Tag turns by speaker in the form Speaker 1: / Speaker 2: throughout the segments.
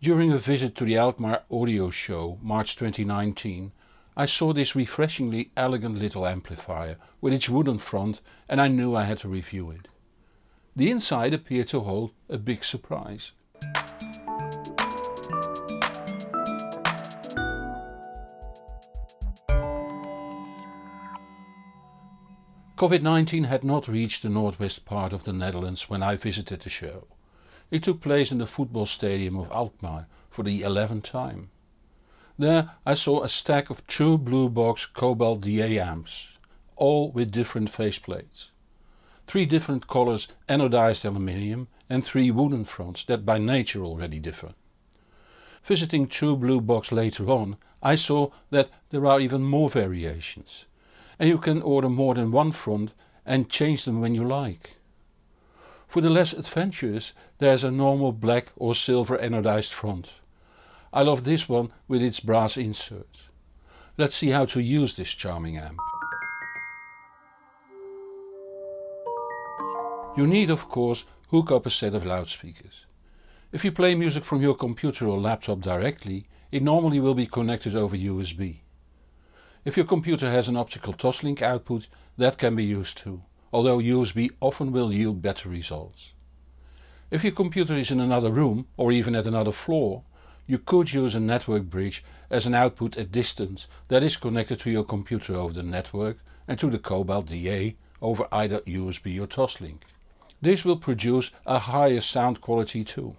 Speaker 1: During a visit to the Alkmaar Audio Show, March 2019, I saw this refreshingly elegant little amplifier with its wooden front and I knew I had to review it. The inside appeared to hold a big surprise. COVID-19 had not reached the northwest part of the Netherlands when I visited the show. It took place in the football stadium of Alkmaar for the 11th time. There I saw a stack of true blue box Cobalt DA amps, all with different faceplates. Three different colors anodized aluminium and three wooden fronts that by nature already differ. Visiting True Blue Box later on, I saw that there are even more variations. And you can order more than one front and change them when you like. For the less adventurous there's a normal black or silver anodized front. I love this one with its brass insert. Let's see how to use this charming amp. You need of course hook up a set of loudspeakers. If you play music from your computer or laptop directly, it normally will be connected over USB. If your computer has an optical Toslink output, that can be used too although USB often will yield better results. If your computer is in another room or even at another floor, you could use a network bridge as an output at distance that is connected to your computer over the network and to the Cobalt DA over either USB or Toslink. This will produce a higher sound quality too.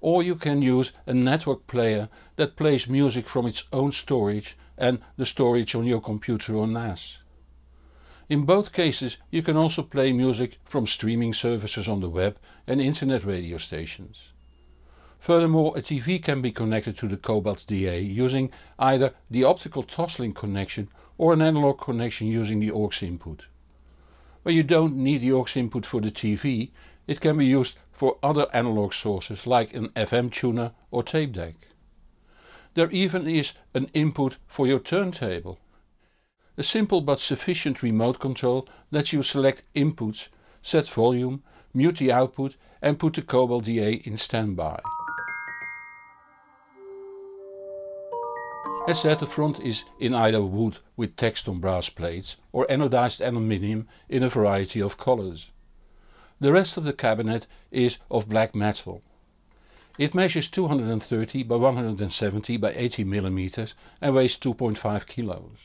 Speaker 1: Or you can use a network player that plays music from its own storage and the storage on your computer or NAS. In both cases you can also play music from streaming services on the web and internet radio stations. Furthermore a TV can be connected to the Cobalt DA using either the optical Toslink connection or an analog connection using the aux input. When you don't need the aux input for the TV it can be used for other analog sources like an FM tuner or tape deck. There even is an input for your turntable a simple but sufficient remote control lets you select inputs, set volume, mute the output and put the Cobalt DA in standby. As said, the front is in either wood with text on brass plates or anodized aluminium in a variety of colors. The rest of the cabinet is of black metal. It measures 230 by 170 by 80 mm and weighs 2.5 kilos.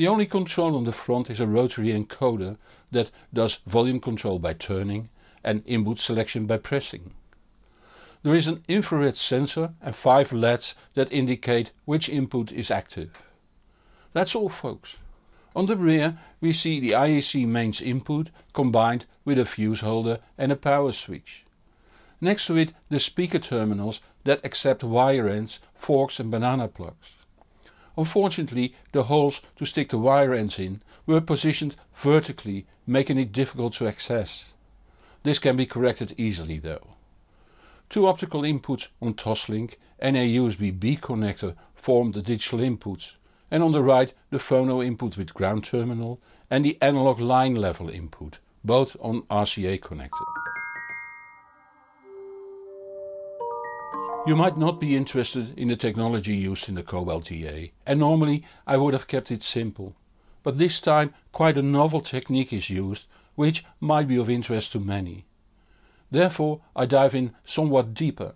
Speaker 1: The only control on the front is a rotary encoder that does volume control by turning and input selection by pressing. There is an infrared sensor and 5 LEDs that indicate which input is active. That's all folks. On the rear we see the IEC mains input combined with a fuse holder and a power switch. Next to it the speaker terminals that accept wire ends, forks and banana plugs. Unfortunately, the holes to stick the wire ends in were positioned vertically, making it difficult to access. This can be corrected easily though. Two optical inputs on Toslink and a USB-B connector form the digital inputs, and on the right the phono input with ground terminal and the analog line level input, both on RCA connector. You might not be interested in the technology used in the Cobalt GA and normally I would have kept it simple. But this time quite a novel technique is used which might be of interest to many. Therefore I dive in somewhat deeper.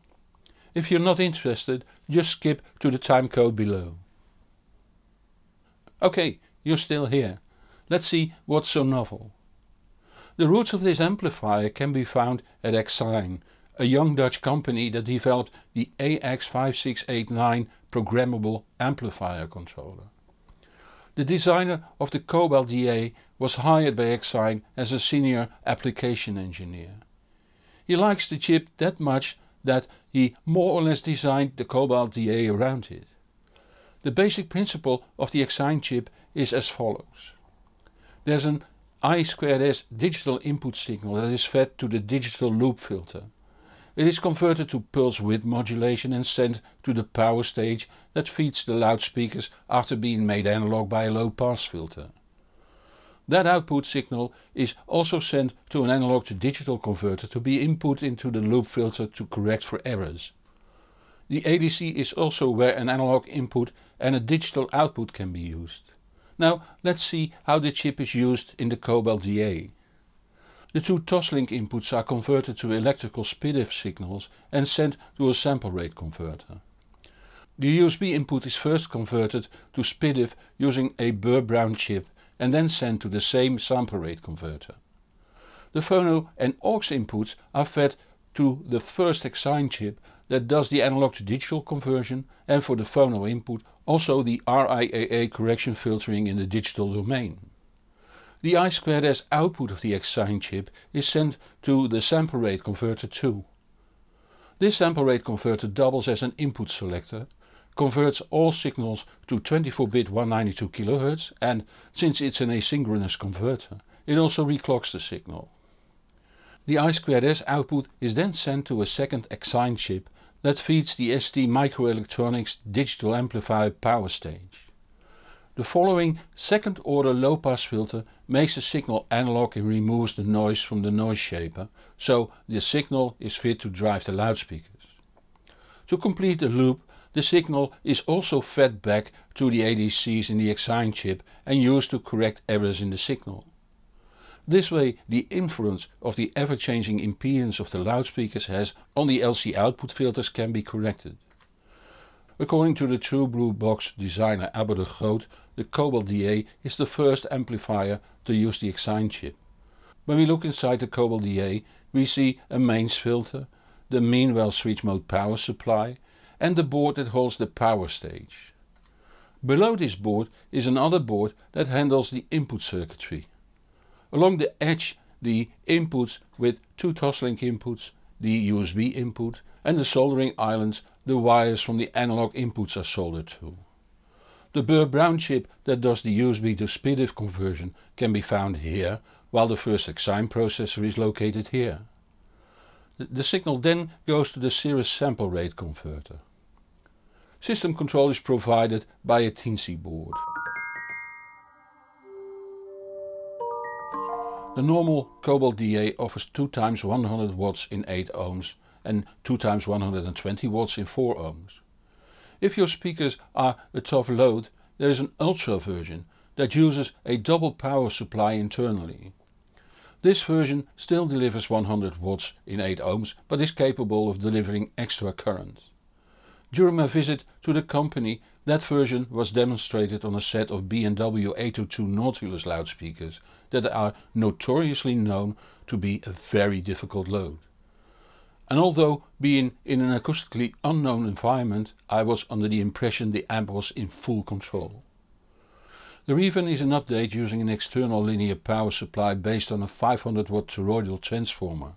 Speaker 1: If you're not interested just skip to the time code below. Ok, you're still here. Let's see what's so novel. The roots of this amplifier can be found at X sign a young Dutch company that developed the AX5689 programmable amplifier controller. The designer of the Cobalt DA was hired by Exide as a senior application engineer. He likes the chip that much that he more or less designed the Cobalt DA around it. The basic principle of the Exide chip is as follows. There's an I2S digital input signal that is fed to the digital loop filter. It is converted to pulse width modulation and sent to the power stage that feeds the loudspeakers after being made analog by a low pass filter. That output signal is also sent to an analog to digital converter to be input into the loop filter to correct for errors. The ADC is also where an analog input and a digital output can be used. Now let's see how the chip is used in the Cobalt DA. The two Toslink inputs are converted to electrical SPDIF signals and sent to a sample rate converter. The USB input is first converted to SPDIF using a Burr-Brown chip and then sent to the same sample rate converter. The phono and aux inputs are fed to the first hexine chip that does the analog to digital conversion and for the phono input also the RIAA correction filtering in the digital domain. The I2S output of the x chip is sent to the sample rate converter 2. This sample rate converter doubles as an input selector, converts all signals to 24-bit 192 kHz and, since it's an asynchronous converter, it also reclocks the signal. The I2S output is then sent to a second chip that feeds the ST Microelectronics digital amplifier power stage. The following second order low pass filter makes the signal analog and removes the noise from the noise shaper, so the signal is fit to drive the loudspeakers. To complete the loop the signal is also fed back to the ADCs in the Exine chip and used to correct errors in the signal. This way the influence of the ever-changing impedance of the loudspeakers has on the LC output filters can be corrected. According to the True Blue Box designer Abbe de Groot, the Cobalt DA is the first amplifier to use the Exine chip. When we look inside the Cobalt DA, we see a mains filter, the meanwhile switch mode power supply and the board that holds the power stage. Below this board is another board that handles the input circuitry. Along the edge the inputs with two Toslink inputs, the USB input and the soldering islands the wires from the analog inputs are soldered to. The Burr-Brown chip that does the USB to SPDIF conversion can be found here, while the first Exime processor is located here. The signal then goes to the series sample rate converter. System control is provided by a Teensy board. The normal Cobalt DA offers 2 times 100 watts in 8 ohms and 2 times 120 watts in 4 ohms. If your speakers are a tough load, there is an ultra version that uses a double power supply internally. This version still delivers 100 watts in 8 ohms but is capable of delivering extra current. During my visit to the company that version was demonstrated on a set of B&W 802 Nautilus loudspeakers that are notoriously known to be a very difficult load. And although being in an acoustically unknown environment, I was under the impression the amp was in full control. There even is an update using an external linear power supply based on a 500 watt toroidal transformer.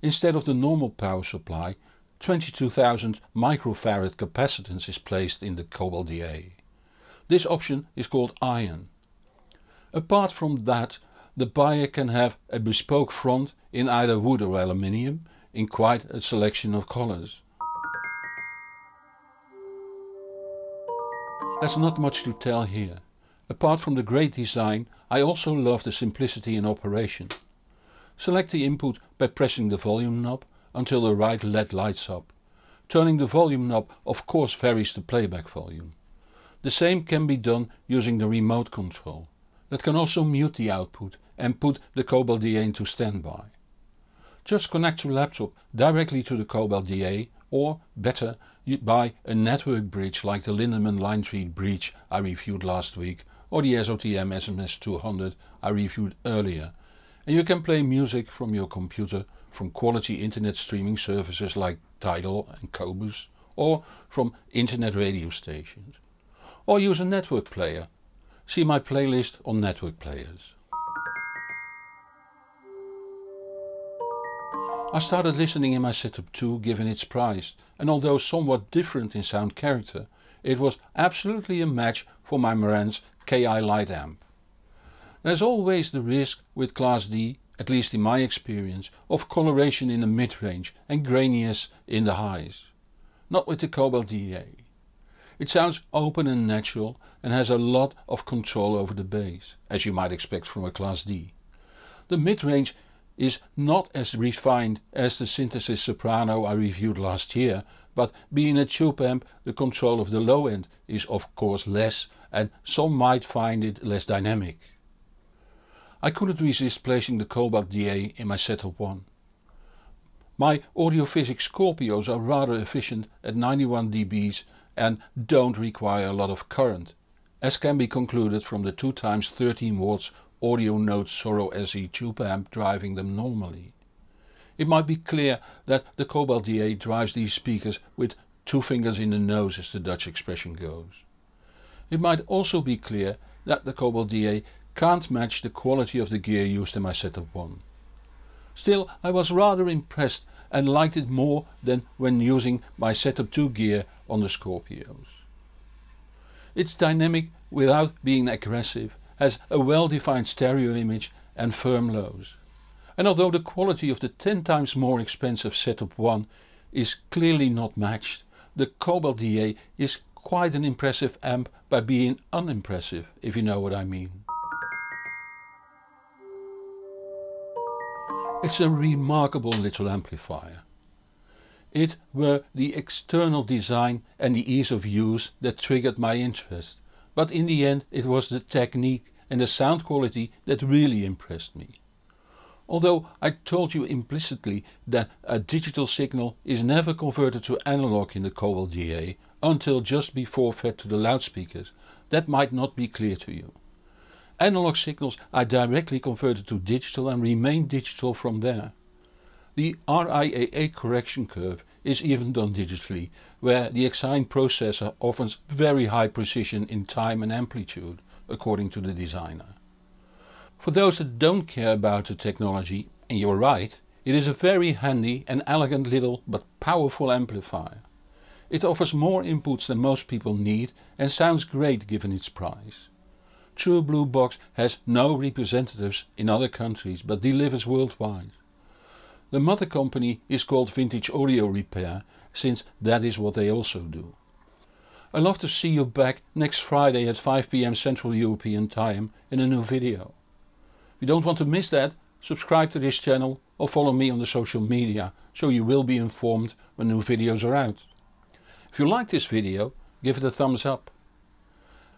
Speaker 1: Instead of the normal power supply, 22,000 microfarad capacitance is placed in the Cobalt DA. This option is called iron. Apart from that, the buyer can have a bespoke front in either wood or aluminium in quite a selection of colors. There's not much to tell here. Apart from the great design, I also love the simplicity in operation. Select the input by pressing the volume knob until the right LED lights up. Turning the volume knob of course varies the playback volume. The same can be done using the remote control. That can also mute the output and put the Cobalt DA into standby. Just connect your laptop directly to the Cobalt DA or, better, buy a network bridge like the Lindemann line tree bridge I reviewed last week or the SOTM SMS200 I reviewed earlier. And you can play music from your computer from quality internet streaming services like Tidal and Cobus or from internet radio stations. Or use a network player. See my playlist on network players. I started listening in my setup too given its price and although somewhat different in sound character it was absolutely a match for my Marantz KI light amp. There's always the risk with class D, at least in my experience, of coloration in the mid-range and graininess in the highs. Not with the Cobalt DA. It sounds open and natural and has a lot of control over the bass, as you might expect from a class D. The mid-range is not as refined as the Synthesis Soprano I reviewed last year, but being a tube amp the control of the low end is of course less and some might find it less dynamic. I couldn't resist placing the Cobalt DA in my setup one. My AudioPhysics Scorpios are rather efficient at 91 dBs and don't require a lot of current, as can be concluded from the 2 times 13 watts audio note Soro SE2 amp driving them normally. It might be clear that the Cobalt DA drives these speakers with two fingers in the nose as the Dutch expression goes. It might also be clear that the Cobalt DA can't match the quality of the gear used in my setup 1. Still, I was rather impressed and liked it more than when using my setup 2 gear on the Scorpios. It's dynamic without being aggressive has a well-defined stereo image and firm lows. And although the quality of the 10 times more expensive setup 1 is clearly not matched, the Cobalt DA is quite an impressive amp by being unimpressive, if you know what I mean. It's a remarkable little amplifier. It were the external design and the ease of use that triggered my interest, but in the end it was the technique and the sound quality that really impressed me. Although I told you implicitly that a digital signal is never converted to analog in the COBOL DA until just before fed to the loudspeakers, that might not be clear to you. Analog signals are directly converted to digital and remain digital from there. The RIAA correction curve is even done digitally, where the Exine processor offers very high precision in time and amplitude, according to the designer. For those that don't care about the technology, and you're right, it is a very handy and elegant little but powerful amplifier. It offers more inputs than most people need and sounds great given its price. True Blue Box has no representatives in other countries but delivers worldwide. The mother company is called Vintage Audio Repair since that is what they also do. I love to see you back next Friday at 5pm Central European time in a new video. If you don't want to miss that, subscribe to this channel or follow me on the social media so you will be informed when new videos are out. If you like this video, give it a thumbs up.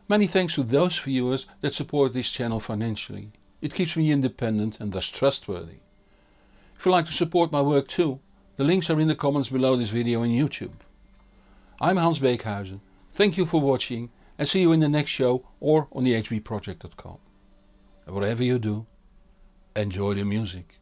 Speaker 1: Many thanks to those viewers that support this channel financially. It keeps me independent and thus trustworthy. If you would like to support my work too, the links are in the comments below this video on YouTube. I'm Hans Beekhuizen Thank you for watching and see you in the next show or on thehbproject.com. And whatever you do, enjoy the music.